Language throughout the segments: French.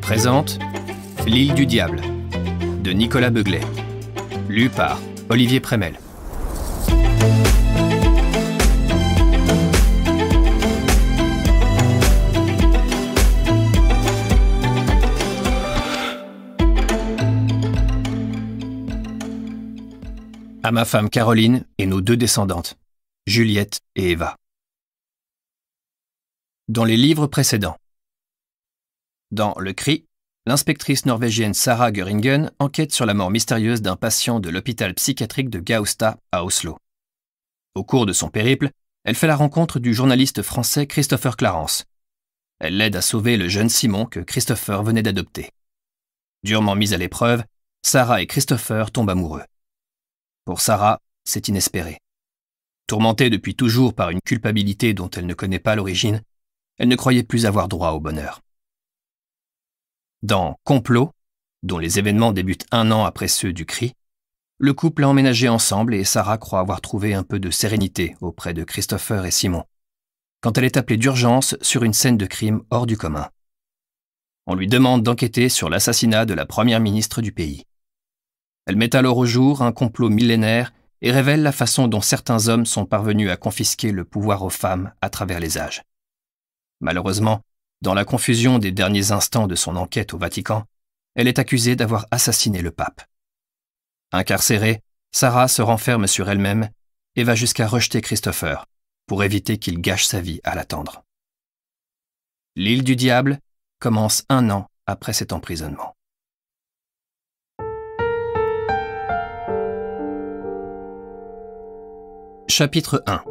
présente L'île du diable de Nicolas Beuglet. Lu par Olivier Prémel. À ma femme Caroline et nos deux descendantes, Juliette et Eva. Dans les livres précédents, dans Le Cri, l'inspectrice norvégienne Sarah Göringen enquête sur la mort mystérieuse d'un patient de l'hôpital psychiatrique de Gausta, à Oslo. Au cours de son périple, elle fait la rencontre du journaliste français Christopher Clarence. Elle l'aide à sauver le jeune Simon que Christopher venait d'adopter. Durement mise à l'épreuve, Sarah et Christopher tombent amoureux. Pour Sarah, c'est inespéré. Tourmentée depuis toujours par une culpabilité dont elle ne connaît pas l'origine, elle ne croyait plus avoir droit au bonheur. Dans Complot, dont les événements débutent un an après ceux du cri, le couple a emménagé ensemble et Sarah croit avoir trouvé un peu de sérénité auprès de Christopher et Simon, quand elle est appelée d'urgence sur une scène de crime hors du commun. On lui demande d'enquêter sur l'assassinat de la première ministre du pays. Elle met alors au jour un complot millénaire et révèle la façon dont certains hommes sont parvenus à confisquer le pouvoir aux femmes à travers les âges. Malheureusement, dans la confusion des derniers instants de son enquête au Vatican, elle est accusée d'avoir assassiné le pape. Incarcérée, Sarah se renferme sur elle-même et va jusqu'à rejeter Christopher pour éviter qu'il gâche sa vie à l'attendre. L'île du diable commence un an après cet emprisonnement. Chapitre 1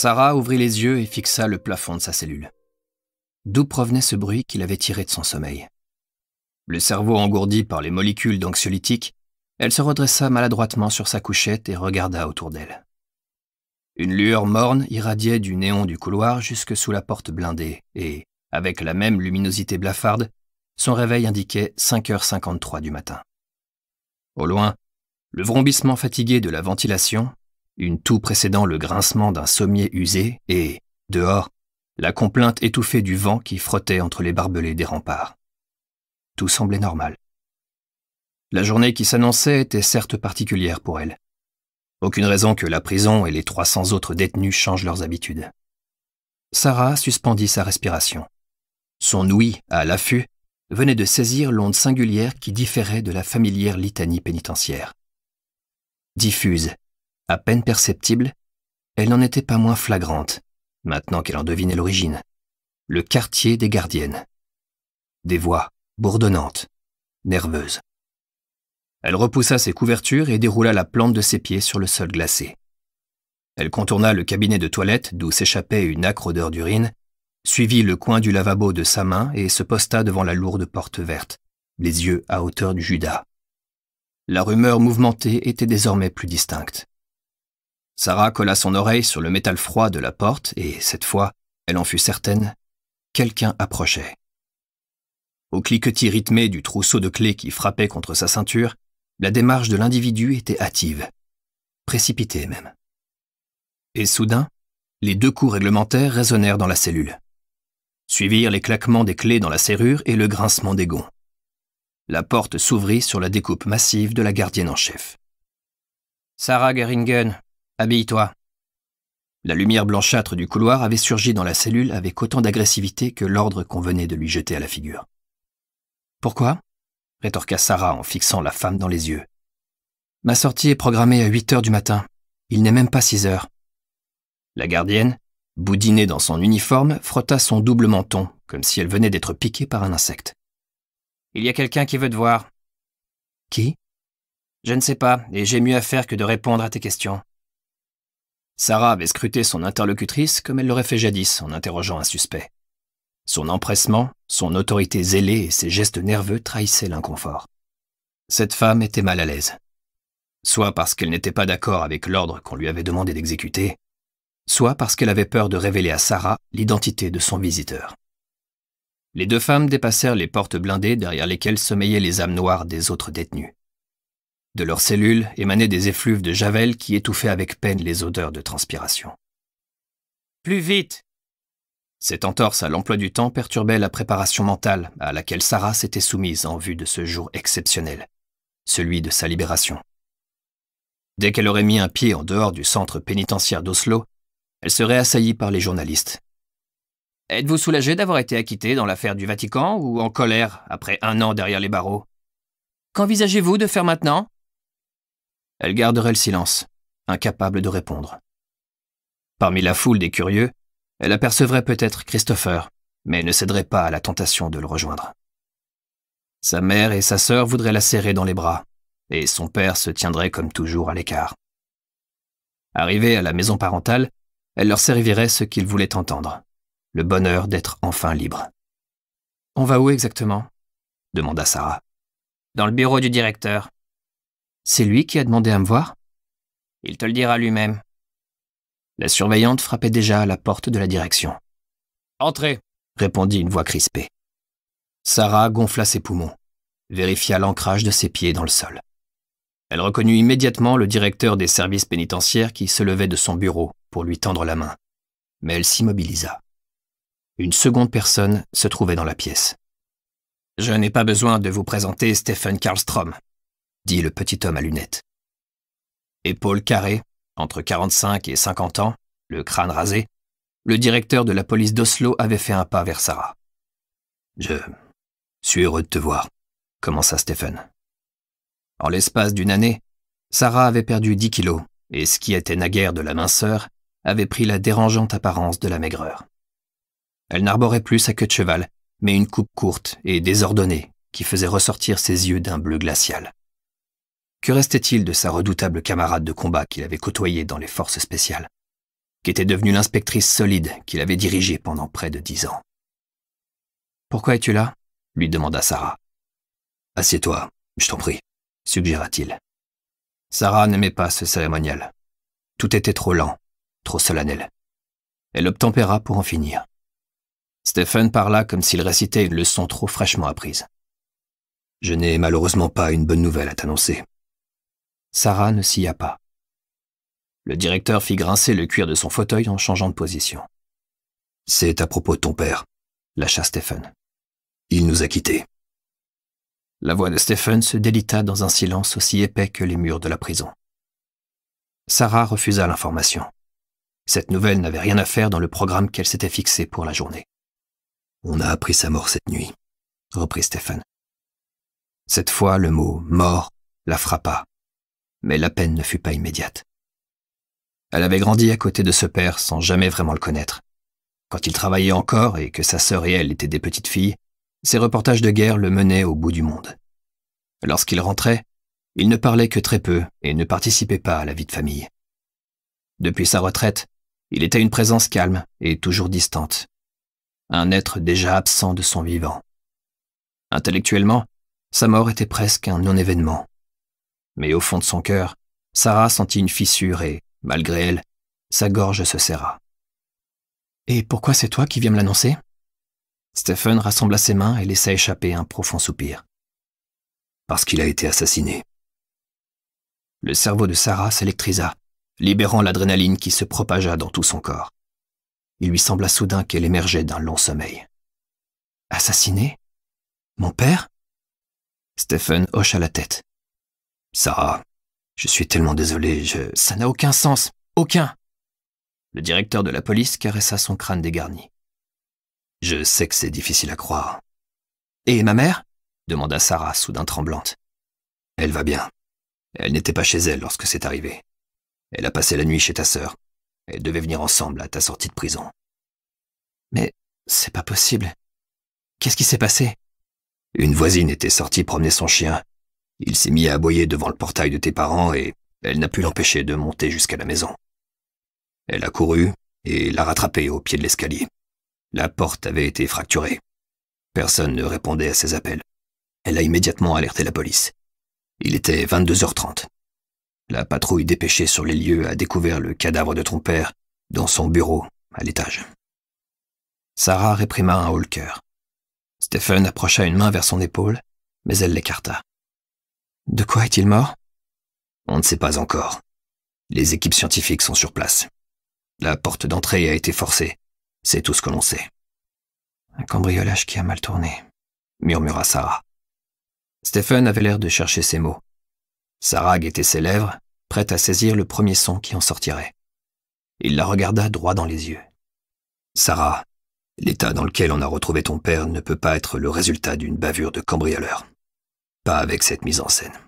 Sarah ouvrit les yeux et fixa le plafond de sa cellule. D'où provenait ce bruit qu'il avait tiré de son sommeil Le cerveau engourdi par les molécules d'anxiolytique, elle se redressa maladroitement sur sa couchette et regarda autour d'elle. Une lueur morne irradiait du néon du couloir jusque sous la porte blindée, et, avec la même luminosité blafarde, son réveil indiquait 5h53 du matin. Au loin, le vrombissement fatigué de la ventilation une toux précédant le grincement d'un sommier usé et, dehors, la complainte étouffée du vent qui frottait entre les barbelés des remparts. Tout semblait normal. La journée qui s'annonçait était certes particulière pour elle. Aucune raison que la prison et les 300 autres détenus changent leurs habitudes. Sarah suspendit sa respiration. Son ouïe, à l'affût, venait de saisir l'onde singulière qui différait de la familière litanie pénitentiaire. Diffuse, à peine perceptible, elle n'en était pas moins flagrante, maintenant qu'elle en devinait l'origine. Le quartier des gardiennes. Des voix bourdonnantes, nerveuses. Elle repoussa ses couvertures et déroula la plante de ses pieds sur le sol glacé. Elle contourna le cabinet de toilette d'où s'échappait une âcre odeur d'urine, suivit le coin du lavabo de sa main et se posta devant la lourde porte verte, les yeux à hauteur du Judas. La rumeur mouvementée était désormais plus distincte. Sarah colla son oreille sur le métal froid de la porte et, cette fois, elle en fut certaine, quelqu'un approchait. Au cliquetis rythmé du trousseau de clés qui frappait contre sa ceinture, la démarche de l'individu était hâtive, précipitée même. Et soudain, les deux coups réglementaires résonnèrent dans la cellule. Suivirent les claquements des clés dans la serrure et le grincement des gonds. La porte s'ouvrit sur la découpe massive de la gardienne en chef. Sarah Geringen, Habille-toi. La lumière blanchâtre du couloir avait surgi dans la cellule avec autant d'agressivité que l'ordre qu'on venait de lui jeter à la figure. Pourquoi rétorqua Sarah en fixant la femme dans les yeux. Ma sortie est programmée à 8 heures du matin. Il n'est même pas 6 heures. La gardienne, boudinée dans son uniforme, frotta son double menton, comme si elle venait d'être piquée par un insecte. Il y a quelqu'un qui veut te voir. Qui Je ne sais pas, et j'ai mieux à faire que de répondre à tes questions. Sarah avait scruté son interlocutrice comme elle l'aurait fait jadis en interrogeant un suspect. Son empressement, son autorité zélée et ses gestes nerveux trahissaient l'inconfort. Cette femme était mal à l'aise. Soit parce qu'elle n'était pas d'accord avec l'ordre qu'on lui avait demandé d'exécuter, soit parce qu'elle avait peur de révéler à Sarah l'identité de son visiteur. Les deux femmes dépassèrent les portes blindées derrière lesquelles sommeillaient les âmes noires des autres détenus. De leurs cellules émanaient des effluves de javel qui étouffaient avec peine les odeurs de transpiration. Plus vite Cette entorse à l'emploi du temps perturbait la préparation mentale à laquelle Sarah s'était soumise en vue de ce jour exceptionnel, celui de sa libération. Dès qu'elle aurait mis un pied en dehors du centre pénitentiaire d'Oslo, elle serait assaillie par les journalistes. Êtes-vous soulagé d'avoir été acquittée dans l'affaire du Vatican ou en colère après un an derrière les barreaux Qu'envisagez-vous de faire maintenant elle garderait le silence, incapable de répondre. Parmi la foule des curieux, elle apercevrait peut-être Christopher, mais ne céderait pas à la tentation de le rejoindre. Sa mère et sa sœur voudraient la serrer dans les bras, et son père se tiendrait comme toujours à l'écart. Arrivée à la maison parentale, elle leur servirait ce qu'ils voulaient entendre, le bonheur d'être enfin libre. On va où exactement demanda Sarah. Dans le bureau du directeur, c'est lui qui a demandé à me voir Il te le dira lui-même. La surveillante frappait déjà à la porte de la direction. Entrez répondit une voix crispée. Sarah gonfla ses poumons, vérifia l'ancrage de ses pieds dans le sol. Elle reconnut immédiatement le directeur des services pénitentiaires qui se levait de son bureau pour lui tendre la main. Mais elle s'immobilisa. Une seconde personne se trouvait dans la pièce. Je n'ai pas besoin de vous présenter Stephen Karlstrom, dit le petit homme à lunettes. Épaules carrées, entre 45 et 50 ans, le crâne rasé, le directeur de la police d'Oslo avait fait un pas vers Sarah. Je suis heureux de te voir, commença Stephen. En l'espace d'une année, Sarah avait perdu 10 kilos, et ce qui était naguère de la minceur avait pris la dérangeante apparence de la maigreur. Elle n'arborait plus sa queue de cheval, mais une coupe courte et désordonnée qui faisait ressortir ses yeux d'un bleu glacial. Que restait-il de sa redoutable camarade de combat qu'il avait côtoyé dans les forces spéciales, qui était devenue l'inspectrice solide qu'il avait dirigée pendant près de dix ans Pourquoi es-tu là lui demanda Sarah. Assieds-toi, je t'en prie, suggéra-t-il. Sarah n'aimait pas ce cérémonial. Tout était trop lent, trop solennel. Elle obtempéra pour en finir. Stephen parla comme s'il récitait une leçon trop fraîchement apprise. Je n'ai malheureusement pas une bonne nouvelle à t'annoncer, Sarah ne s'y a pas. Le directeur fit grincer le cuir de son fauteuil en changeant de position. C'est à propos de ton père, lâcha Stephen. Il nous a quittés. La voix de Stephen se délita dans un silence aussi épais que les murs de la prison. Sarah refusa l'information. Cette nouvelle n'avait rien à faire dans le programme qu'elle s'était fixé pour la journée. On a appris sa mort cette nuit, reprit Stephen. Cette fois, le mot mort la frappa mais la peine ne fut pas immédiate. Elle avait grandi à côté de ce père sans jamais vraiment le connaître. Quand il travaillait encore et que sa sœur et elle étaient des petites filles, ses reportages de guerre le menaient au bout du monde. Lorsqu'il rentrait, il ne parlait que très peu et ne participait pas à la vie de famille. Depuis sa retraite, il était une présence calme et toujours distante. Un être déjà absent de son vivant. Intellectuellement, sa mort était presque un non-événement, mais au fond de son cœur, Sarah sentit une fissure et, malgré elle, sa gorge se serra. Et pourquoi c'est toi qui viens me l'annoncer Stephen rassembla ses mains et laissa échapper un profond soupir. Parce qu'il a été assassiné. Le cerveau de Sarah s'électrisa, libérant l'adrénaline qui se propagea dans tout son corps. Il lui sembla soudain qu'elle émergeait d'un long sommeil. Assassiné Mon père Stephen hocha la tête. Sarah, je suis tellement désolé, je... Ça n'a aucun sens, aucun. Le directeur de la police caressa son crâne dégarni. Je sais que c'est difficile à croire. Et ma mère demanda Sarah, soudain tremblante. Elle va bien. Elle n'était pas chez elle lorsque c'est arrivé. Elle a passé la nuit chez ta sœur. Elle devait venir ensemble à ta sortie de prison. Mais c'est pas possible. Qu'est-ce qui s'est passé Une voisine était sortie promener son chien il s'est mis à aboyer devant le portail de tes parents et elle n'a pu l'empêcher de monter jusqu'à la maison. Elle a couru et l'a rattrapé au pied de l'escalier. La porte avait été fracturée. Personne ne répondait à ses appels. Elle a immédiatement alerté la police. Il était 22h30. La patrouille dépêchée sur les lieux a découvert le cadavre de ton père dans son bureau à l'étage. Sarah réprima un haut cœur. Stephen approcha une main vers son épaule, mais elle l'écarta. De quoi est-il mort On ne sait pas encore. Les équipes scientifiques sont sur place. La porte d'entrée a été forcée. C'est tout ce que l'on sait. Un cambriolage qui a mal tourné, murmura Sarah. Stephen avait l'air de chercher ses mots. Sarah guettait ses lèvres, prête à saisir le premier son qui en sortirait. Il la regarda droit dans les yeux. Sarah, l'état dans lequel on a retrouvé ton père ne peut pas être le résultat d'une bavure de cambrioleur. Pas avec cette mise en scène.